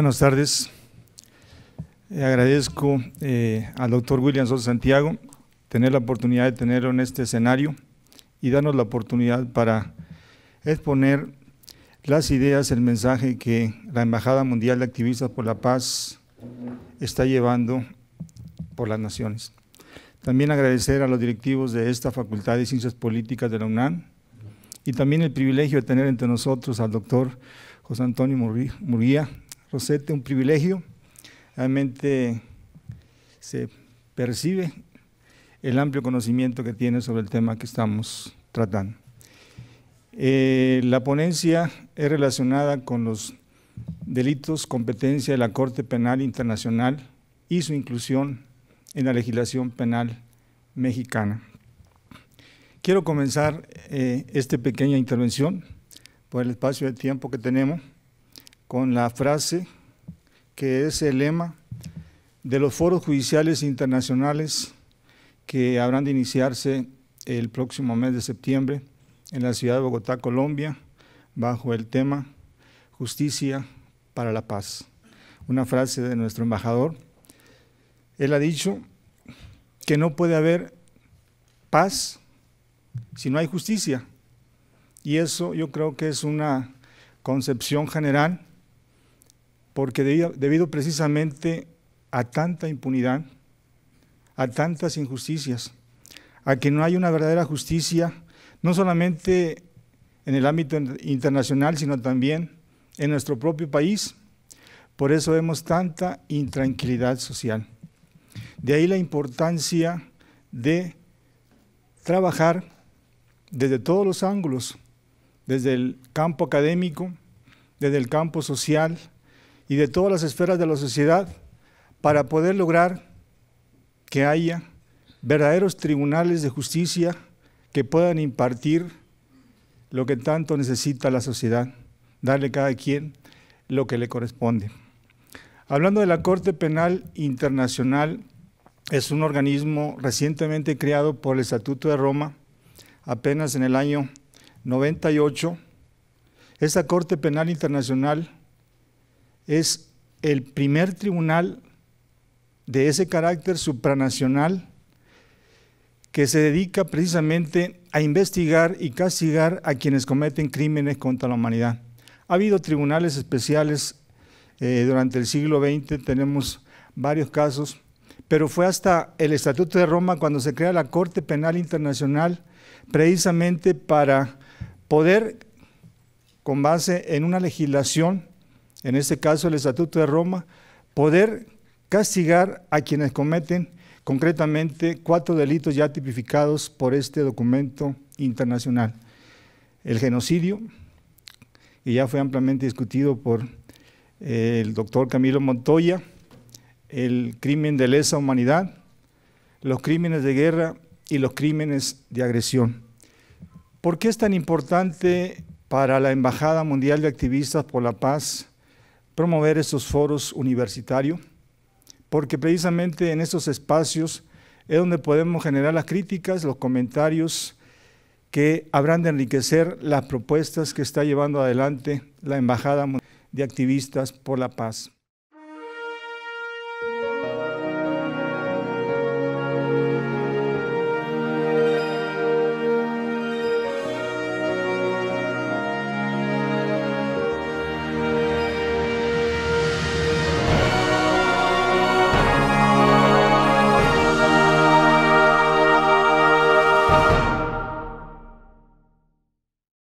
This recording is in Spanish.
Buenas tardes. Eh, agradezco eh, al doctor William Soto Santiago tener la oportunidad de tenerlo en este escenario y darnos la oportunidad para exponer las ideas, el mensaje que la Embajada Mundial de Activistas por la Paz está llevando por las naciones. También agradecer a los directivos de esta Facultad de Ciencias Políticas de la UNAM y también el privilegio de tener entre nosotros al doctor José Antonio Murguía, Rosete, un privilegio. Realmente se percibe el amplio conocimiento que tiene sobre el tema que estamos tratando. Eh, la ponencia es relacionada con los delitos competencia de la Corte Penal Internacional y su inclusión en la legislación penal mexicana. Quiero comenzar eh, esta pequeña intervención por el espacio de tiempo que tenemos con la frase que es el lema de los foros judiciales internacionales que habrán de iniciarse el próximo mes de septiembre en la ciudad de Bogotá, Colombia, bajo el tema Justicia para la Paz. Una frase de nuestro embajador. Él ha dicho que no puede haber paz si no hay justicia. Y eso yo creo que es una concepción general porque debido, precisamente a tanta impunidad, a tantas injusticias, a que no hay una verdadera justicia, no solamente en el ámbito internacional, sino también en nuestro propio país. Por eso vemos tanta intranquilidad social. De ahí la importancia de trabajar desde todos los ángulos, desde el campo académico, desde el campo social, y de todas las esferas de la sociedad para poder lograr que haya verdaderos tribunales de justicia que puedan impartir lo que tanto necesita la sociedad, darle a cada quien lo que le corresponde. Hablando de la Corte Penal Internacional, es un organismo recientemente creado por el Estatuto de Roma, apenas en el año 98. Esa Corte Penal Internacional es el primer tribunal de ese carácter supranacional que se dedica precisamente a investigar y castigar a quienes cometen crímenes contra la humanidad. Ha habido tribunales especiales eh, durante el siglo XX, tenemos varios casos, pero fue hasta el Estatuto de Roma cuando se crea la Corte Penal Internacional precisamente para poder, con base en una legislación, en este caso el Estatuto de Roma, poder castigar a quienes cometen concretamente cuatro delitos ya tipificados por este documento internacional. El genocidio, que ya fue ampliamente discutido por eh, el doctor Camilo Montoya, el crimen de lesa humanidad, los crímenes de guerra y los crímenes de agresión. ¿Por qué es tan importante para la Embajada Mundial de Activistas por la Paz promover estos foros universitarios, porque precisamente en estos espacios es donde podemos generar las críticas, los comentarios que habrán de enriquecer las propuestas que está llevando adelante la Embajada de Activistas por la Paz.